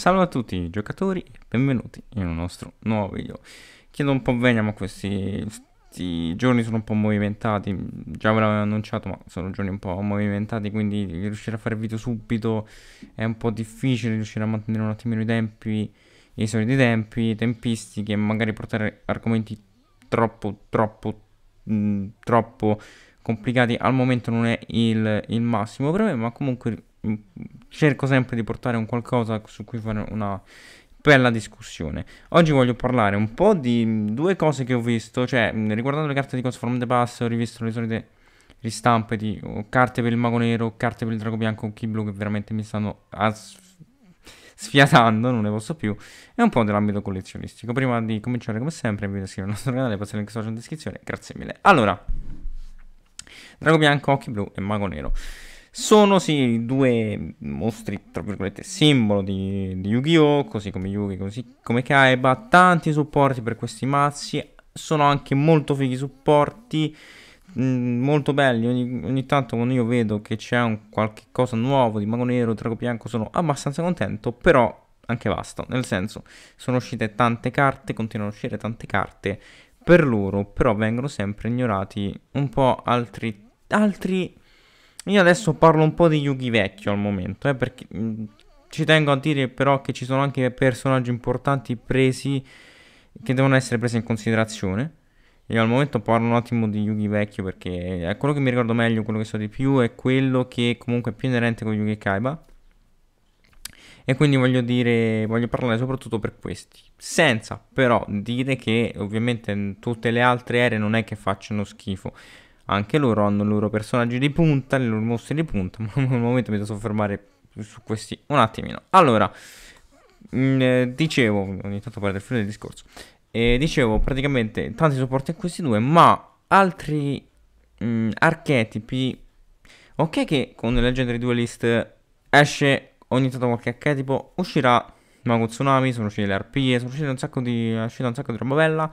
Salve a tutti i giocatori e benvenuti in un nostro nuovo video. Chiedo un po' venia ma questi, questi giorni sono un po' movimentati, già ve l'avevo annunciato ma sono giorni un po' movimentati quindi riuscire a fare video subito è un po' difficile, riuscire a mantenere un attimino i tempi, i soliti tempi, tempistiche e magari portare argomenti troppo troppo mh, mm, troppo complicati al momento non è il, il massimo per me ma comunque Mm, cerco sempre di portare un qualcosa su cui fare una bella discussione. Oggi voglio parlare un po' di mm, due cose che ho visto, cioè mm, riguardando le carte di Cos from the Pass ho rivisto le solite ristampe di carte per il mago nero, carte per il drago bianco o blu che veramente mi stanno sfiatando, non ne posso più, e un po' dell'ambito collezionistico. Prima di cominciare come sempre vi invito a iscrivervi al nostro canale, passate il link social in descrizione, grazie mille. Allora, drago bianco, occhi blu e mago nero. Sono sì due mostri, tra virgolette, simbolo di, di Yu-Gi-Oh! Così come Yugi, così come Kaiba. Tanti supporti per questi mazzi. Sono anche molto fighi supporti. Mm, molto belli. Ogni, ogni, tanto quando io vedo che c'è un qualche cosa nuovo di Mago Nero, Drago Bianco, sono abbastanza contento. Però anche basta. Nel senso, sono uscite tante carte, continuano a uscire tante carte per loro, però vengono sempre ignorati un po' altri, altri io adesso parlo un po' di Yugi vecchio al momento, eh, perché mh, mm, ci tengo a dire però che ci sono anche personaggi importanti presi che devono essere presi in considerazione. Io al momento parlo un attimo di Yugi vecchio perché è quello che mi ricordo meglio, quello che so di più, è quello che comunque è più inerente con Yugi Kaiba. E quindi voglio dire, voglio parlare soprattutto per questi. Senza però dire che ovviamente tutte le altre aree non è che facciano schifo anche loro hanno i loro personaggi di punta, le loro mostre di punta, ma al momento mi devo soffermare su questi un attimino. Allora, mh, mm, eh, dicevo, ogni tanto perdo del filo del discorso, e dicevo praticamente tanti supporti a questi due, ma altri mh, mm, archetipi, ok che con Legendary Duelist esce ogni tanto qualche archetipo, uscirà Mago Tsunami, sono uscite le arpie, sono uscite un sacco di, è un sacco di roba bella,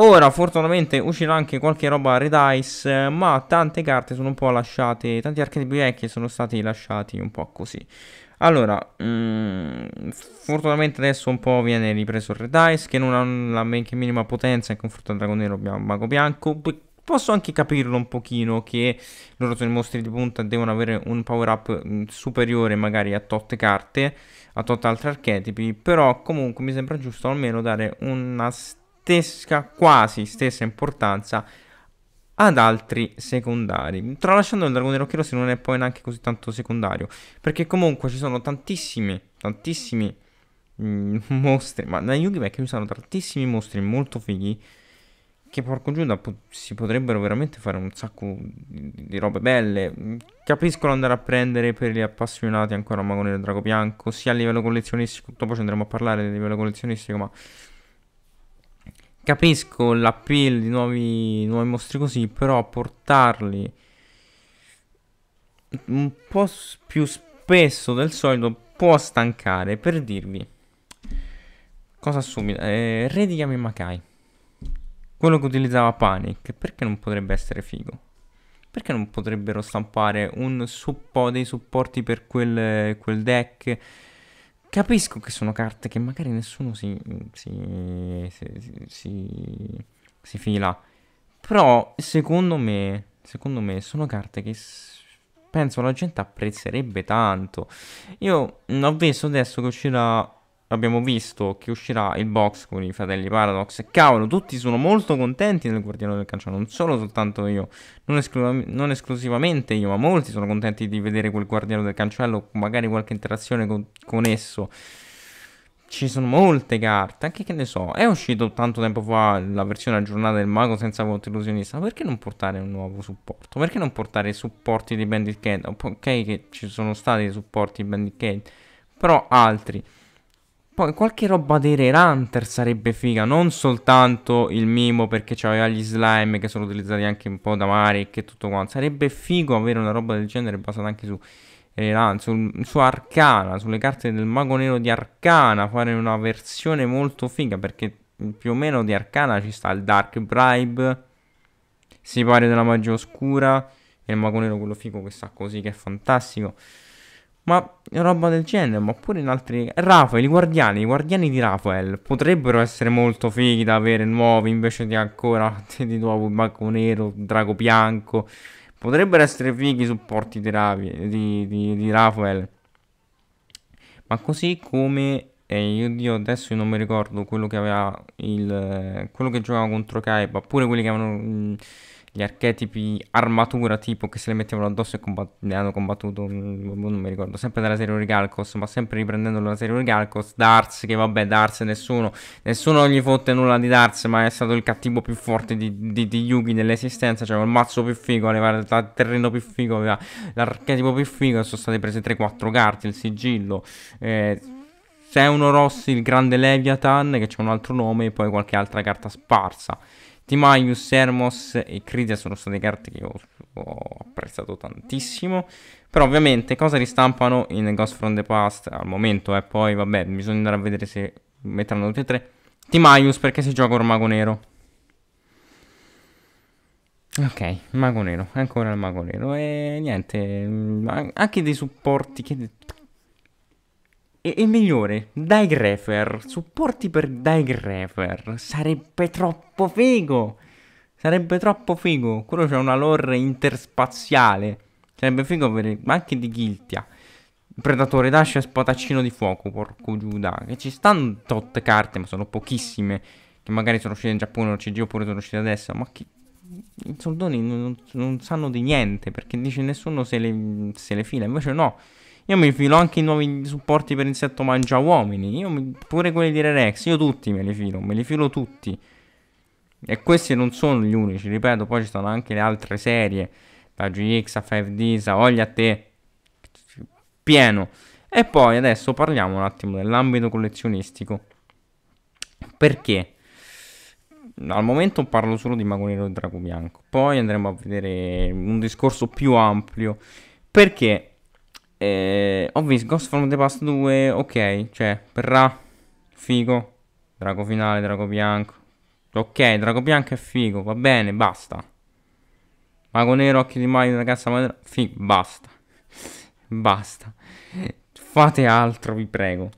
Ora fortunatamente uscirà anche qualche roba Red Ice ma tante carte sono un po' lasciate, tanti archetipi vecchi sono stati lasciati un po' così. Allora, mh, mm, fortunatamente adesso un po' viene ripreso il Ice che non ha la men- minima potenza in confronto al drago nero abbiamo mago bianco. posso anche capirlo un pochino che loro sono i mostri di punta devono avere un power up mm, superiore magari a tot carte, a tot altri archetipi, però comunque mi sembra giusto almeno dare una... St- stessa, quasi stessa importanza ad altri secondari. Tralasciando il dragone rocchiroso non è poi neanche così tanto secondario, perché comunque ci sono tantissimi, tantissimi mh, mm, mostri, ma da Yugi Vecchio ci sono tantissimi mostri molto fighi che porco giù po si potrebbero veramente fare un sacco di robe belle. Mm, capisco andare a prendere per gli appassionati ancora Magone del Drago Bianco, sia a livello collezionistico, dopo ci andremo a parlare del livello collezionistico, ma Capisco l'appeal di nuovi, nuovi mostri così, però portarli un po' più spesso del solito può stancare. Per dirvi, cosa assumi? Eh, Re di Yami Makai, quello che utilizzava Panic, perché non potrebbe essere figo? Perché non potrebbero stampare un suppo dei supporti per quel, quel deck? Capisco che sono carte che magari nessuno si, si, si, si, si fila. Però, secondo me, secondo me, sono carte che penso la gente apprezzerebbe tanto. Io ho visto adesso che uscirà abbiamo visto che uscirà il box con i fratelli Paradox. E cavolo, tutti sono molto contenti del Guardiano del Cancello, Non solo soltanto io, non, esclu- non, esclusivamente io, ma molti sono contenti di vedere quel Guardiano del Cancello. Magari qualche interazione con, con esso. Ci sono molte carte, anche che ne so. È uscito tanto tempo fa la versione aggiornata del mago senza voto illusionista. Perché non portare un nuovo supporto? Perché non portare i supporti di Bandit Cat? Ok, che ci sono stati supporti di Bandit Cat, però altri. Poi qualche roba dei Rare Hunter sarebbe figa, non soltanto il Mimo perché c'aveva gli slime che sono utilizzati anche un po' da Marik e tutto quanto. Sarebbe figo avere una roba del genere basata anche su eh, Rare su, su Arcana, sulle carte del Mago Nero di Arcana, fare una versione molto figa perché più o meno di Arcana ci sta il Dark Bribe, si pare della Magia Oscura e il Mago Nero quello figo che sta così che è fantastico ma roba del genere, ma pure in altri... Rafael, i guardiani, i guardiani di Rafael potrebbero essere molto fighi da avere nuovi invece di ancora di nuovo banco Nero, Drago Bianco. Potrebbero essere fighi i supporti di, Ravi, di, di, di Rafael. Ma così come... Eh, io, io adesso non mi ricordo quello che aveva il... Eh, quello che giocava contro Kaiba, oppure quelli che avevano... Mh, gli archetipi armatura tipo che se le mettevano addosso e combat- ne hanno combattuto, mm, boh, non mi ricordo, sempre dalla serie Oricalcos, ma sempre riprendendo la serie Oricalcos, Darts, che vabbè, Darts nessuno, nessuno gli fotte nulla di Darts, ma è stato il cattivo più forte di, di, di Yugi nell'esistenza, cioè il mazzo più figo, aveva il terreno più figo, aveva l'archetipo più figo, sono state prese 3-4 carte, il sigillo, eh, Seuno Rossi, il grande Leviathan, che c'è un altro nome, e poi qualche altra carta sparsa. Timaius, Hermos e Cridia sono state carte che ho, ho, apprezzato tantissimo. Però ovviamente cosa ristampano in Ghost from the Past al momento? E eh, poi vabbè, bisogna andare a vedere se metteranno tutti e tre. Timaius perché si gioca un mago nero. Ok, mago nero, ancora il mago nero. E niente, anche dei supporti, che, e, e migliore, Digrapher, supporti per Digrapher, sarebbe troppo figo! Sarebbe troppo figo, quello c'è una lore interspaziale, sarebbe figo per, ma anche di Giltia. Predatore Dash e Spataccino di Fuoco, porco Giuda, che ci stanno tot carte, ma sono pochissime, che magari sono uscite in Giappone o CG oppure sono uscite adesso, ma che i soldoni non, non, sanno di niente perché dice nessuno se le, se le fila. Invece no, io mi filo anche i nuovi supporti per insetto mangia uomini. Io mi, pure quelli di Rerex. Io tutti me li filo. Me li filo tutti. E questi non sono gli unici. Ripeto, poi ci sono anche le altre serie. Da GX a 5 d a Voglia a te. Pieno. E poi adesso parliamo un attimo dell'ambito collezionistico. Perché? Al momento parlo solo di Mago Nero e Drago Bianco. Poi andremo a vedere un discorso più ampio. Perché eh, visto Ghost from the Past 2, ok, cioè, perrà, figo, drago finale, drago bianco. Ok, drago bianco è figo, va bene, basta. Mago nero, occhio di mare, ragazza, madre, Figo, basta. basta. Fate altro, vi prego.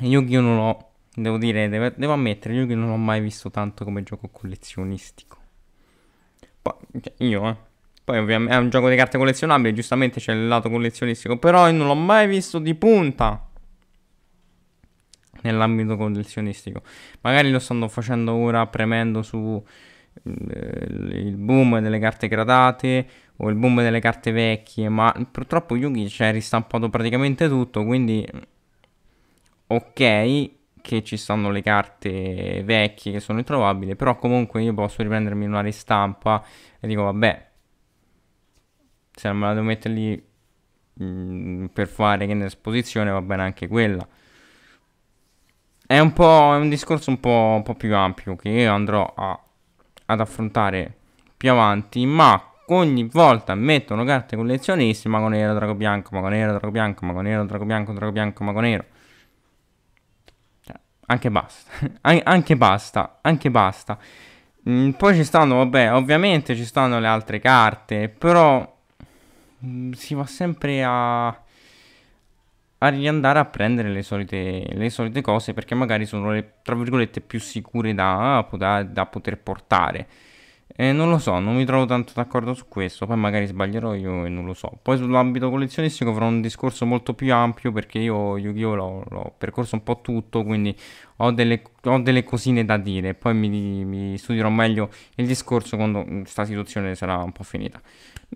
Yu-Gi-Oh non l'ho, devo dire, devo, devo ammettere, Yu-Gi-Oh non l'ho mai visto tanto come gioco collezionistico. Poi, cioè, io, eh. Poi ovviamente è un gioco di carte collezionabili, giustamente c'è il lato collezionistico, però io non l'ho mai visto di punta nell'ambito collezionistico. Magari lo stanno facendo ora premendo su eh, il boom delle carte gradate o il boom delle carte vecchie, ma purtroppo Yugi ci ha ristampato praticamente tutto, quindi ok che ci stanno le carte vecchie che sono introvabili, però comunque io posso riprendermi una ristampa e dico vabbè, se me la devo mettere lì mh, mm, per fare che nell'esposizione va bene anche quella. È un po' è un discorso un po', un po più ampio che io andrò a, ad affrontare più avanti, ma ogni volta mettono carte collezionisti, mago nero, drago bianco, mago nero, drago bianco, mago nero, drago bianco, drago bianco, mago nero. Cioè, anche basta, An anche basta, anche basta. Mm, poi ci stanno, vabbè, ovviamente ci stanno le altre carte, però Mm, si va sempre a, a riandare a prendere le solite, le solite, cose perché magari sono le, tra virgolette, più sicure da, da, da poter portare. Eh, non lo so, non mi trovo tanto d'accordo su questo, poi magari sbaglierò io e non lo so. Poi sull'ambito collezionistico farò un discorso molto più ampio perché io Yu-Gi-Oh! L'ho, l'ho, percorso un po' tutto, quindi ho delle, ho delle cosine da dire, poi mi, mi, studierò meglio il discorso quando questa mm, situazione sarà un po' finita.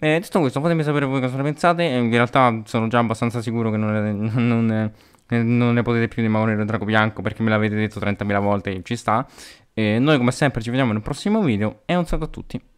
Eh, detto questo, fatemi sapere voi cosa ne pensate, in realtà sono già abbastanza sicuro che non... È, non è, non ne potete più di il drago bianco perché me l'avete detto 30.000 volte e ci sta. E noi come sempre ci vediamo nel prossimo video e un saluto a tutti.